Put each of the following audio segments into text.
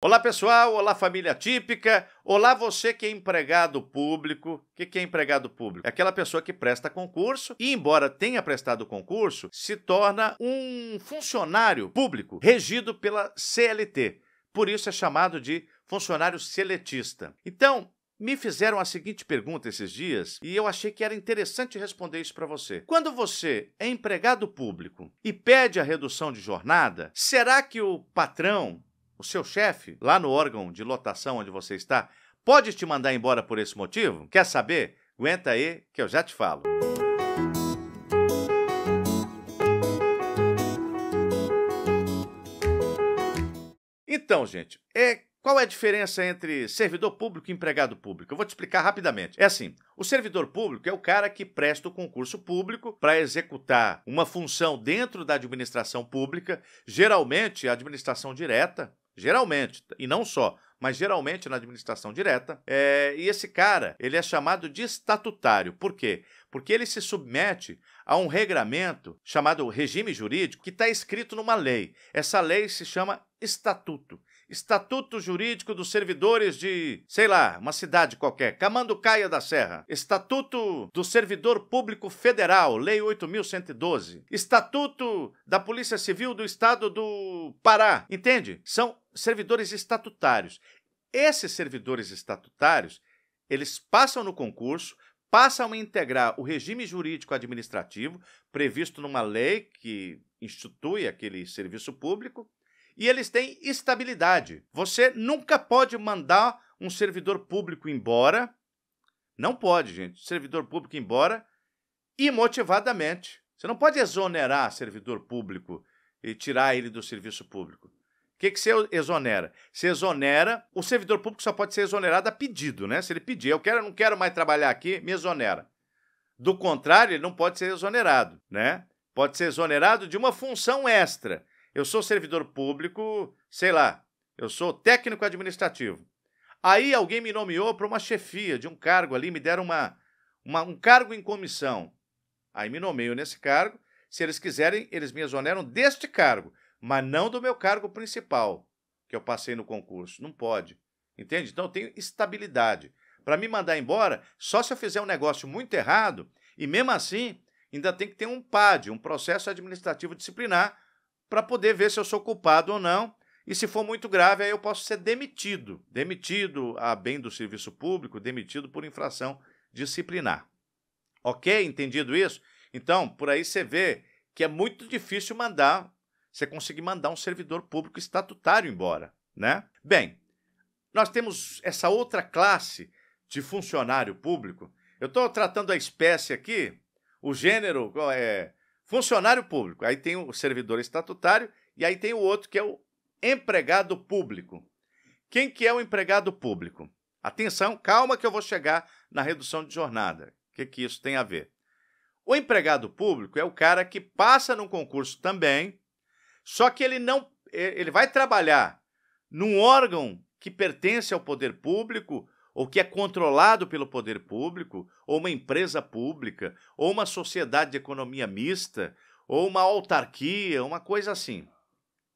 Olá pessoal, olá família típica, olá você que é empregado público. O que, é empregado público? É aquela pessoa que presta concurso e, embora tenha prestado concurso, se torna um funcionário público regido pela CLT. Por isso é chamado de funcionário seletista. Então, me fizeram a seguinte pergunta esses dias e eu achei que era interessante responder isso para você. Quando você é empregado público e pede a redução de jornada, será que o patrão o seu chefe, lá no órgão de lotação onde você está, pode te mandar embora por esse motivo? Quer saber? Aguenta aí que eu já te falo. Então, gente, é qual é a diferença entre servidor público e empregado público? Eu vou te explicar rapidamente. É assim: o servidor público é o cara que presta o concurso público para executar uma função dentro da administração pública, geralmente a administração direta, geralmente, e não só, mas geralmente na administração direta. É, e esse cara, ele é chamado de estatutário. Por quê? Porque ele se submete a um regramento chamado regime jurídico que está escrito numa lei. Essa lei se chama estatuto. Estatuto Jurídico dos Servidores de, sei lá, uma cidade qualquer, Camanducaia da Serra, Estatuto do Servidor Público Federal, Lei 8112, Estatuto da Polícia Civil do Estado do Pará, entende? São servidores estatutários. Esses servidores estatutários, eles passam no concurso, passam a integrar o regime jurídico administrativo previsto numa lei que institui aquele serviço público e eles têm estabilidade. Você nunca pode mandar um servidor público embora. Não pode, gente. Servidor público embora imotivadamente. Você não pode exonerar servidor público e tirar ele do serviço público. O que, que você exonera? Você exonera. O servidor público só pode ser exonerado a pedido, né? Se ele pedir, eu quero, não quero mais trabalhar aqui, me exonera. Do contrário, ele não pode ser exonerado, né? Pode ser exonerado de uma função extra eu sou servidor público, sei lá, eu sou técnico administrativo. Aí alguém me nomeou para uma chefia de um cargo ali, me deram uma, uma, um cargo em comissão. Aí me nomeio nesse cargo. Se eles quiserem, eles me exoneram deste cargo, mas não do meu cargo principal, que eu passei no concurso. Não pode. Entende? Então eu tenho estabilidade. Para me mandar embora, só se eu fizer um negócio muito errado, e mesmo assim, ainda tem que ter um PAD, um processo administrativo disciplinar, para poder ver se eu sou culpado ou não. E se for muito grave, aí eu posso ser demitido. Demitido a bem do serviço público, demitido por infração disciplinar. Ok? Entendido isso? Então, por aí você vê que é muito difícil mandar, você conseguir mandar um servidor público estatutário embora, né? Bem, nós temos essa outra classe de funcionário público. Eu estou tratando a espécie aqui, o gênero é Funcionário público, aí tem o servidor estatutário e aí tem o outro que é o empregado público. Quem que é o empregado público? Atenção, calma que eu vou chegar na redução de jornada. O que, que isso tem a ver? O empregado público é o cara que passa num concurso também, só que ele não eh, ele vai trabalhar num órgão que pertence ao poder público ou que é controlado pelo poder público, ou uma empresa pública, ou uma sociedade de economia mista, ou uma autarquia, uma coisa assim,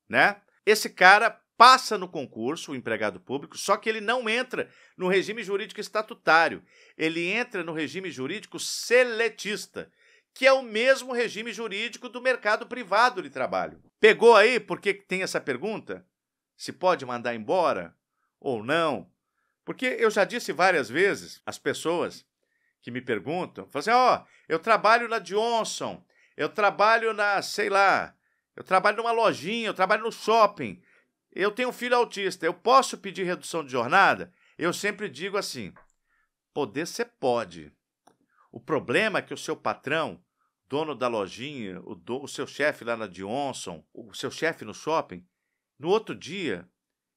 né? Esse cara passa no concurso, o empregado público, só que ele não entra no regime jurídico estatutário. Ele entra no regime jurídico seletista, que é o mesmo regime jurídico do mercado privado de trabalho. Pegou aí porque tem essa pergunta? Se pode mandar embora ou não? Porque eu já disse várias vezes às pessoas que me perguntam, fazer assim, ó, oh, eu trabalho na Johnson, eu trabalho na, sei lá, eu trabalho numa lojinha, eu trabalho no shopping, eu tenho um filho autista, eu posso pedir redução de jornada? Eu sempre digo assim, poder você pode. O problema é que o seu patrão, dono da lojinha, o, do, o seu chefe lá na Johnson, o seu chefe no shopping, no outro dia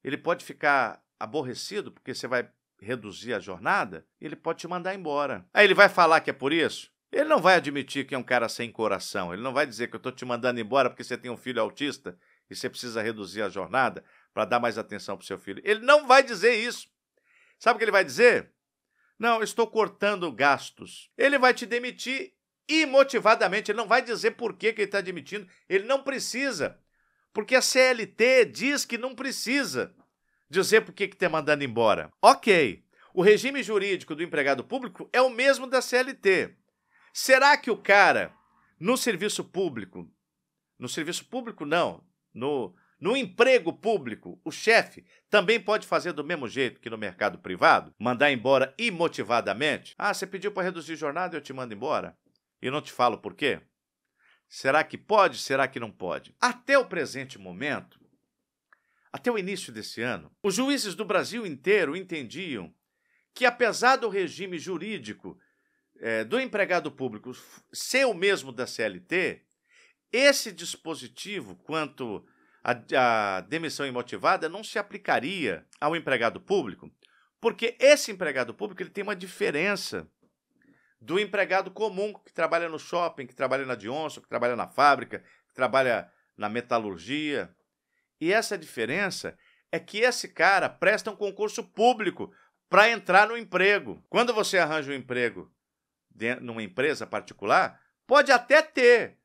ele pode ficar aborrecido porque você vai reduzir a jornada, ele pode te mandar embora. Aí ele vai falar que é por isso? Ele não vai admitir que é um cara sem coração. Ele não vai dizer que eu estou te mandando embora porque você tem um filho autista e você precisa reduzir a jornada para dar mais atenção para o seu filho. Ele não vai dizer isso. Sabe o que ele vai dizer? Não, estou cortando gastos. Ele vai te demitir imotivadamente. Ele não vai dizer por que, que ele está demitindo. Ele não precisa. Porque a CLT diz que não precisa dizer por que está mandando embora. Ok, o regime jurídico do empregado público é o mesmo da CLT. Será que o cara no serviço público, no serviço público não, no, no emprego público, o chefe também pode fazer do mesmo jeito que no mercado privado? Mandar embora imotivadamente? Ah, você pediu para reduzir jornada, e eu te mando embora. E não te falo por quê? Será que pode? Será que não pode? Até o presente momento, até o início desse ano, os juízes do Brasil inteiro entendiam que, apesar do regime jurídico é, do empregado público ser o mesmo da CLT, esse dispositivo quanto à demissão imotivada não se aplicaria ao empregado público, porque esse empregado público ele tem uma diferença do empregado comum que trabalha no shopping, que trabalha na Johnson, que trabalha na fábrica, que trabalha na metalurgia, e essa diferença é que esse cara presta um concurso público para entrar no emprego. Quando você arranja um emprego numa empresa particular, pode até ter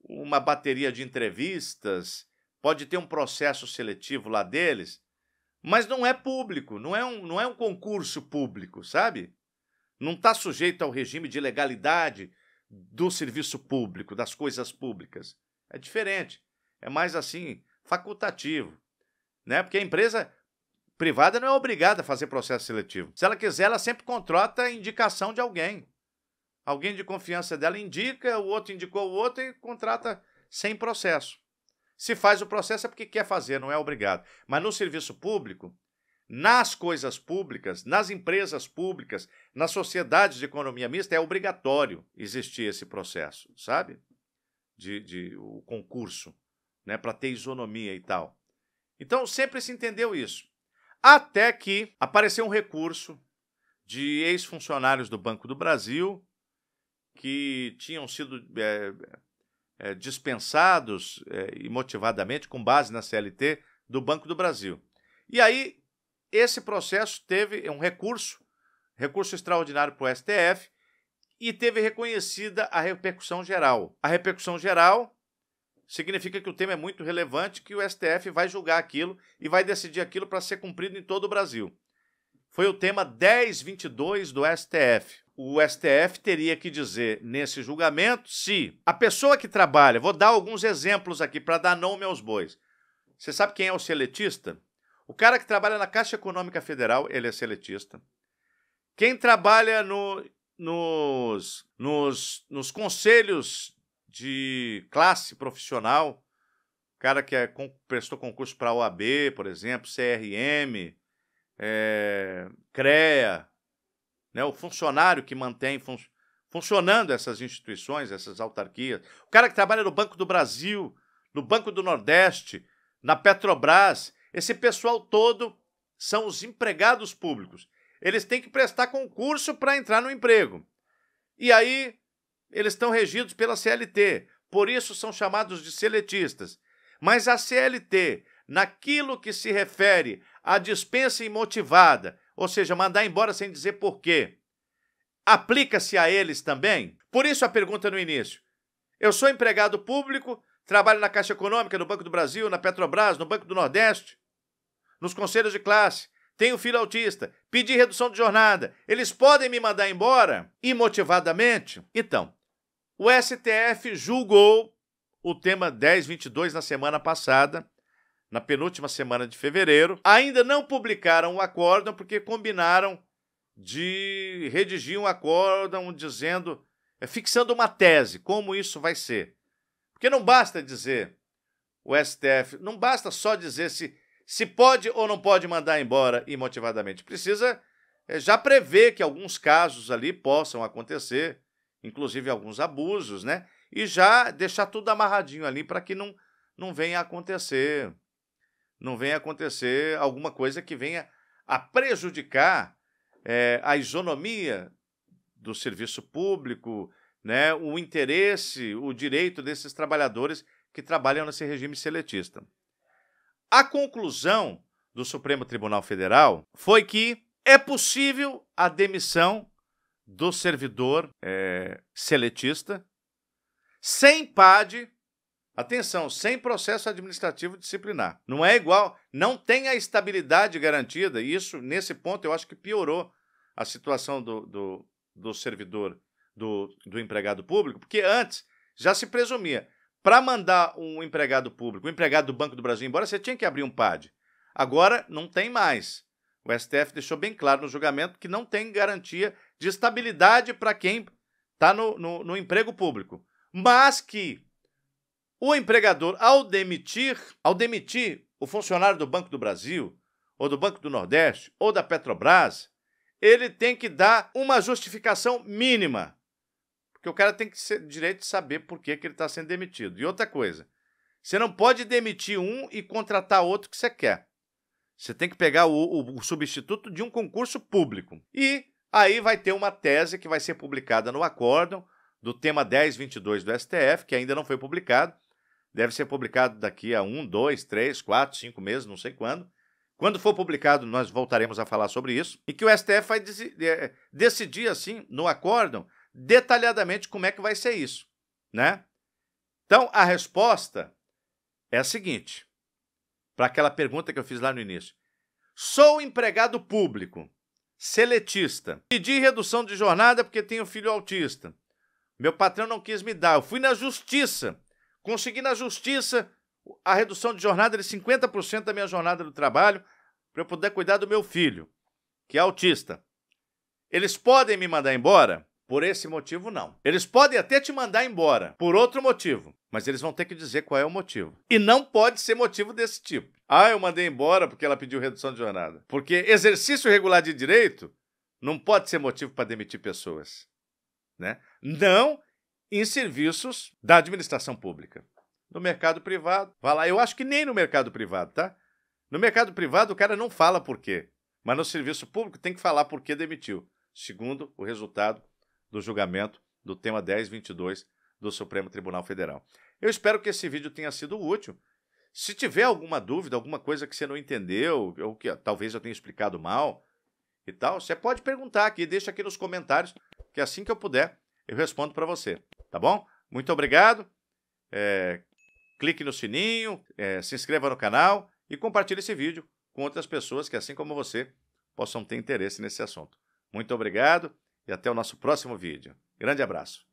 uma bateria de entrevistas, pode ter um processo seletivo lá deles, mas não é público, não é um, não é um concurso público, sabe? Não está sujeito ao regime de legalidade do serviço público, das coisas públicas. É diferente. É mais assim, facultativo, né? Porque a empresa privada não é obrigada a fazer processo seletivo. Se ela quiser, ela sempre contrata a indicação de alguém. Alguém de confiança dela indica, o outro indicou o outro e contrata sem processo. Se faz o processo é porque quer fazer, não é obrigado. Mas no serviço público, nas coisas públicas, nas empresas públicas, nas sociedades de economia mista, é obrigatório existir esse processo, sabe? De, de o concurso né, para ter isonomia e tal. Então sempre se entendeu isso. Até que apareceu um recurso de ex-funcionários do Banco do Brasil que tinham sido é, é, dispensados é, imotivadamente com base na CLT do Banco do Brasil. E aí esse processo teve um recurso, recurso extraordinário para o STF, e teve reconhecida a repercussão geral. A repercussão geral significa que o tema é muito relevante, que o STF vai julgar aquilo e vai decidir aquilo para ser cumprido em todo o Brasil. Foi o tema 1022 do STF. O STF teria que dizer nesse julgamento se a pessoa que trabalha, vou dar alguns exemplos aqui para dar nome aos bois. Você sabe quem é o seletista? O cara que trabalha na Caixa Econômica Federal, ele é seletista. Quem trabalha no, nos, nos, nos conselhos de classe profissional, cara que é, com, prestou concurso para a OAB, por exemplo, CRM, é, eh, CREA, né, o funcionário que mantém fun, funcionando essas instituições, essas autarquias, o cara que trabalha no Banco do Brasil, no Banco do Nordeste, na Petrobras, esse pessoal todo são os empregados públicos. Eles têm que prestar concurso para entrar no emprego. E aí eles estão regidos pela CLT, por isso são chamados de seletistas. Mas a CLT, naquilo que se refere à dispensa imotivada, ou seja, mandar embora sem dizer porquê, aplica-se a eles também? Por isso a pergunta no início. Eu sou empregado público, trabalho na Caixa Econômica, no Banco do Brasil, na Petrobras, no Banco do Nordeste, nos conselhos de classe, tenho filho autista, pedi redução de jornada, eles podem me mandar embora imotivadamente? Então, o STF julgou o tema 1022 na semana passada, na penúltima semana de fevereiro. Ainda não publicaram o acórdão porque combinaram de redigir um acórdão dizendo, é, fixando uma tese, como isso vai ser. Porque não basta dizer o STF, não basta só dizer se se pode ou não pode mandar embora imotivadamente. Precisa é, já prever que alguns casos ali possam acontecer inclusive alguns abusos, né? E já deixar tudo amarradinho ali para que não, não venha acontecer, não venha acontecer alguma coisa que venha a prejudicar é, a isonomia do serviço público, né? O interesse, o direito desses trabalhadores que trabalham nesse regime seletista. A conclusão do Supremo Tribunal Federal foi que é possível a demissão do servidor é, seletista, sem PAD, atenção, sem processo administrativo disciplinar. Não é igual, não tem a estabilidade garantida, e isso, nesse ponto, eu acho que piorou a situação do, do, do servidor, do, do empregado público, porque antes já se presumia, para mandar um empregado público, um empregado do Banco do Brasil embora, você tinha que abrir um PAD. Agora não tem mais. O STF deixou bem claro no julgamento que não tem garantia de estabilidade para quem está no, no, no emprego público, mas que o empregador, ao demitir, ao demitir o funcionário do Banco do Brasil, ou do Banco do Nordeste, ou da Petrobras, ele tem que dar uma justificação mínima. Porque o cara tem que ter direito de saber por que, que ele está sendo demitido. E outra coisa, você não pode demitir um e contratar outro que você quer. Você tem que pegar o, o, o substituto de um concurso público. E Aí vai ter uma tese que vai ser publicada no acórdão do tema 1022 do STF, que ainda não foi publicado. Deve ser publicado daqui a um, dois, três, quatro, cinco meses, não sei quando. Quando for publicado, nós voltaremos a falar sobre isso. E que o STF vai é, decidir, assim, no acórdão, detalhadamente como é que vai ser isso, né? Então, a resposta é a seguinte, para aquela pergunta que eu fiz lá no início. Sou empregado público seletista. Pedi redução de jornada porque tenho filho autista. Meu patrão não quis me dar. Eu fui na justiça. Consegui na justiça a redução de jornada de 50% da minha jornada do trabalho para eu poder cuidar do meu filho, que é autista. Eles podem me mandar embora? Por esse motivo, não. Eles podem até te mandar embora, por outro motivo, mas eles vão ter que dizer qual é o motivo. E não pode ser motivo desse tipo. Ah, eu mandei embora porque ela pediu redução de jornada. Porque exercício regular de direito não pode ser motivo para demitir pessoas. Né? Não em serviços da administração pública. No mercado privado, vai lá. Eu acho que nem no mercado privado, tá? No mercado privado, o cara não fala por quê. Mas no serviço público tem que falar por que demitiu, segundo o resultado do julgamento do tema 1022 do Supremo Tribunal Federal. Eu espero que esse vídeo tenha sido útil. Se tiver alguma dúvida, alguma coisa que você não entendeu, ou que talvez eu tenha explicado mal e tal, você pode perguntar aqui, deixa aqui nos comentários, que assim que eu puder, eu respondo para você, tá bom? Muito obrigado, é, clique no sininho, é, se inscreva no canal e compartilhe esse vídeo com outras pessoas que, assim como você, possam ter interesse nesse assunto. Muito obrigado e até o nosso próximo vídeo. Grande abraço!